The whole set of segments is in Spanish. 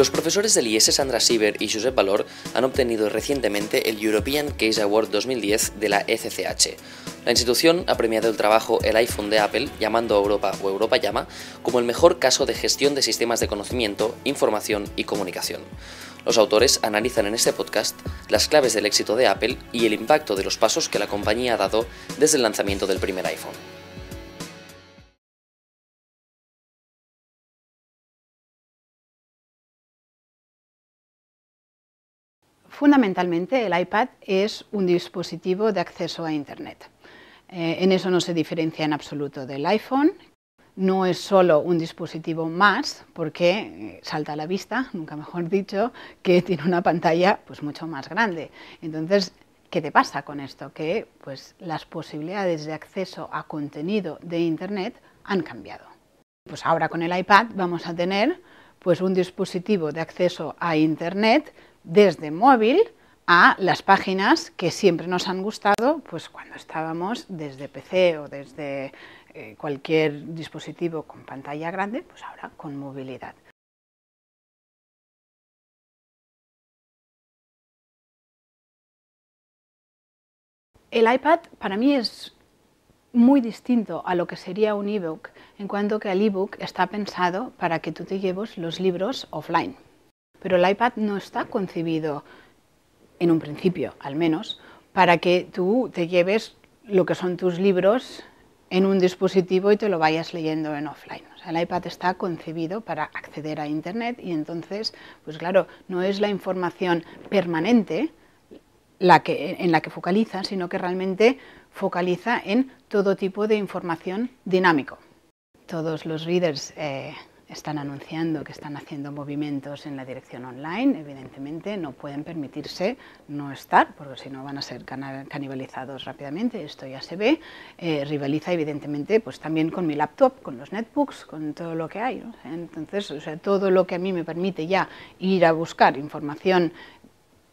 Los profesores del IES Sandra Sieber y Josep Valor han obtenido recientemente el European Case Award 2010 de la FCH. E la institución ha premiado el trabajo El iPhone de Apple, llamando a Europa o Europa llama, como el mejor caso de gestión de sistemas de conocimiento, información y comunicación. Los autores analizan en este podcast las claves del éxito de Apple y el impacto de los pasos que la compañía ha dado desde el lanzamiento del primer iPhone. Fundamentalmente, el iPad es un dispositivo de acceso a Internet. Eh, en eso no se diferencia en absoluto del iPhone. No es solo un dispositivo más, porque eh, salta a la vista, nunca mejor dicho, que tiene una pantalla pues, mucho más grande. Entonces, ¿qué te pasa con esto? Que pues, las posibilidades de acceso a contenido de Internet han cambiado. Pues ahora con el iPad vamos a tener pues, un dispositivo de acceso a Internet desde móvil a las páginas que siempre nos han gustado pues cuando estábamos desde PC o desde eh, cualquier dispositivo con pantalla grande, pues ahora con movilidad. El iPad para mí es muy distinto a lo que sería un ebook, en cuanto que el ebook está pensado para que tú te lleves los libros offline. Pero el iPad no está concebido, en un principio al menos, para que tú te lleves lo que son tus libros en un dispositivo y te lo vayas leyendo en offline. el iPad está concebido para acceder a Internet y entonces, pues claro, no es la información permanente en la que focaliza, sino que realmente focaliza en todo tipo de información dinámico. Todos los readers eh, están anunciando que están haciendo movimientos en la dirección online, evidentemente no pueden permitirse no estar, porque si no van a ser canibalizados rápidamente, esto ya se ve, eh, rivaliza evidentemente pues también con mi laptop, con los netbooks, con todo lo que hay, entonces o sea, todo lo que a mí me permite ya ir a buscar información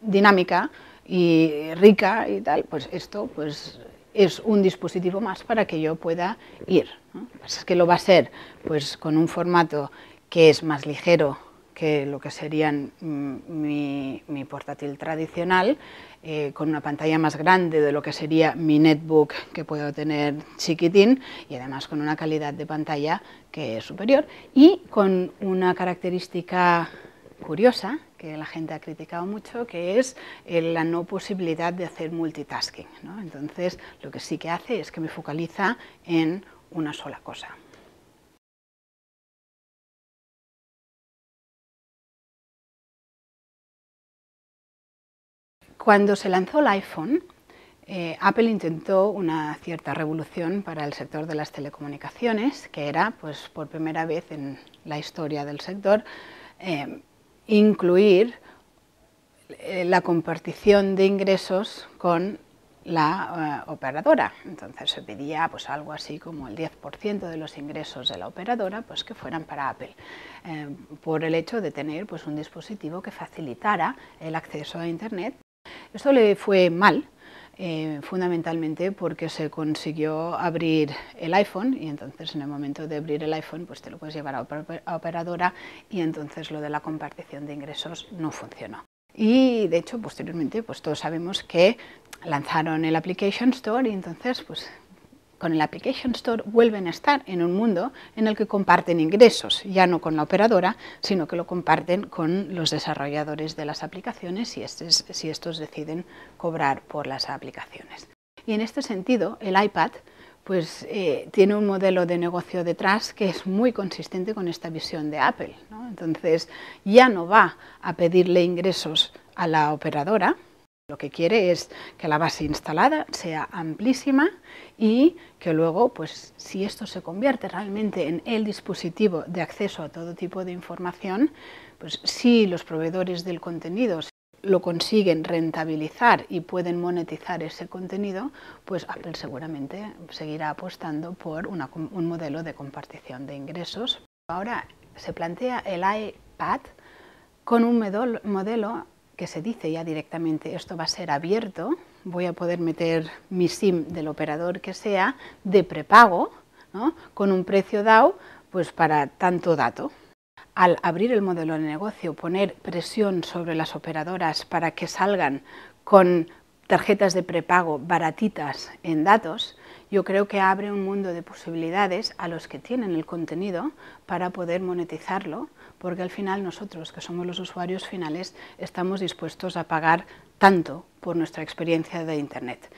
dinámica, y rica y tal, pues esto pues es un dispositivo más para que yo pueda ir. Lo que pasa es que lo va a ser pues, con un formato que es más ligero que lo que serían mm, mi, portátil tradicional, eh, con una pantalla más grande de lo que sería mi netbook que puedo tener chiquitín y además con una calidad de pantalla que es superior y con una característica curiosa que la gente ha criticado mucho, que es eh, la no posibilidad de hacer multitasking. Entonces, lo que sí que hace es que me focaliza en una sola cosa. Cuando se lanzó el iPhone, eh, Apple intentó una cierta revolución para el sector de las telecomunicaciones, que era, pues, por primera vez en la historia del sector, eh, incluir eh, la compartición de ingresos con la eh, operadora. Entonces se pedía pues, algo así como el 10% de los ingresos de la operadora pues, que fueran para Apple, eh, por el hecho de tener pues, un dispositivo que facilitara el acceso a Internet. Esto le fue mal eh, fundamentalmente porque se consiguió abrir el iPhone y entonces en el momento de abrir el iPhone pues te lo puedes llevar a operadora y entonces lo de la compartición de ingresos no funcionó. Y de hecho posteriormente pues todos sabemos que lanzaron el Application Store y entonces pues con el Application Store vuelven a estar en un mundo en el que comparten ingresos, ya no con la operadora, sino que lo comparten con los desarrolladores de las aplicaciones si estos, si estos deciden cobrar por las aplicaciones. Y en este sentido, el iPad pues, eh, tiene un modelo de negocio detrás que es muy consistente con esta visión de Apple. Entonces, ya no va a pedirle ingresos a la operadora, lo que quiere es que la base instalada sea amplísima y que luego, pues, si esto se convierte realmente en el dispositivo de acceso a todo tipo de información, pues si los proveedores del contenido lo consiguen rentabilizar y pueden monetizar ese contenido, pues Apple seguramente seguirá apostando por un modelo de compartición de ingresos. Ahora se plantea el iPad con un modelo que se dice ya directamente esto va a ser abierto, voy a poder meter mi SIM del operador que sea de prepago con un precio DAO pues para tanto dato. Al abrir el modelo de negocio, poner presión sobre las operadoras para que salgan con tarjetas de prepago baratitas en datos, yo creo que abre un mundo de posibilidades a los que tienen el contenido para poder monetizarlo, porque al final nosotros, que somos los usuarios finales, estamos dispuestos a pagar tanto por nuestra experiencia de Internet.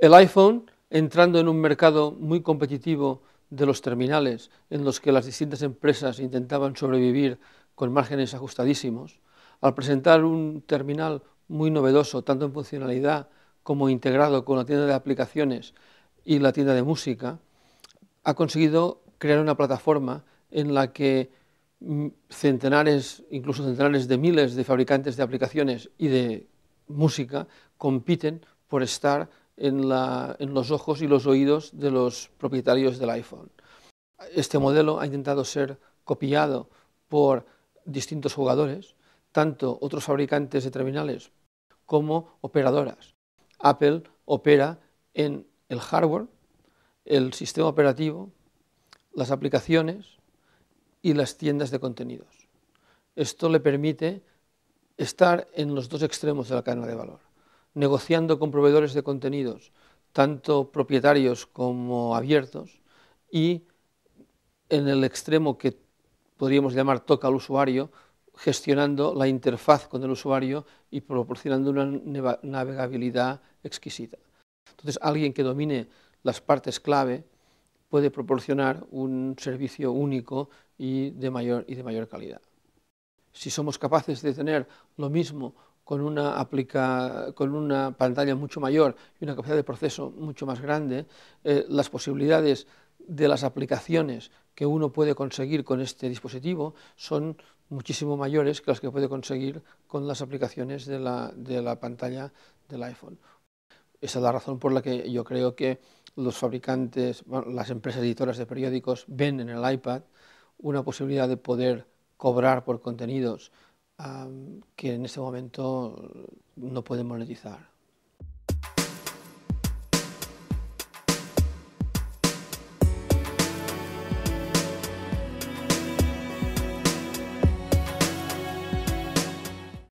El iPhone, entrando en un mercado muy competitivo de los terminales, en los que las distintas empresas intentaban sobrevivir con márgenes ajustadísimos, al presentar un terminal muy novedoso, tanto en funcionalidad como integrado con la tienda de aplicaciones y la tienda de música, ha conseguido crear una plataforma en la que mm, centenares, incluso centenares de miles de fabricantes de aplicaciones y de música compiten por estar en, los ojos y los oídos de los propietarios del iPhone. Este modelo ha intentado ser copiado por distintos jugadores tanto otros fabricantes de terminales como operadoras. Apple opera en el hardware, el sistema operativo, las aplicaciones y las tiendas de contenidos. Esto le permite estar en los dos extremos de la cadena de valor, negociando con proveedores de contenidos, tanto propietarios como abiertos, y en el extremo que podríamos llamar toca al usuario, gestionando la interfaz con el usuario y proporcionando una navegabilidad exquisita. Entonces, alguien que domine las partes clave puede proporcionar un servicio único y de mayor, y de mayor calidad. Si somos capaces de tener lo mismo con una, pantalla mucho mayor y una capacidad de proceso mucho más grande, eh, las posibilidades de las aplicaciones que uno puede conseguir con este dispositivo son muchísimo mayores que las que puede conseguir con las aplicaciones de la, pantalla del iPhone. Esa es la razón por la que yo creo que los fabricantes, las empresas editoras de periódicos ven en el iPad una posibilidad de poder cobrar por contenidos que en este momento no pueden monetizar.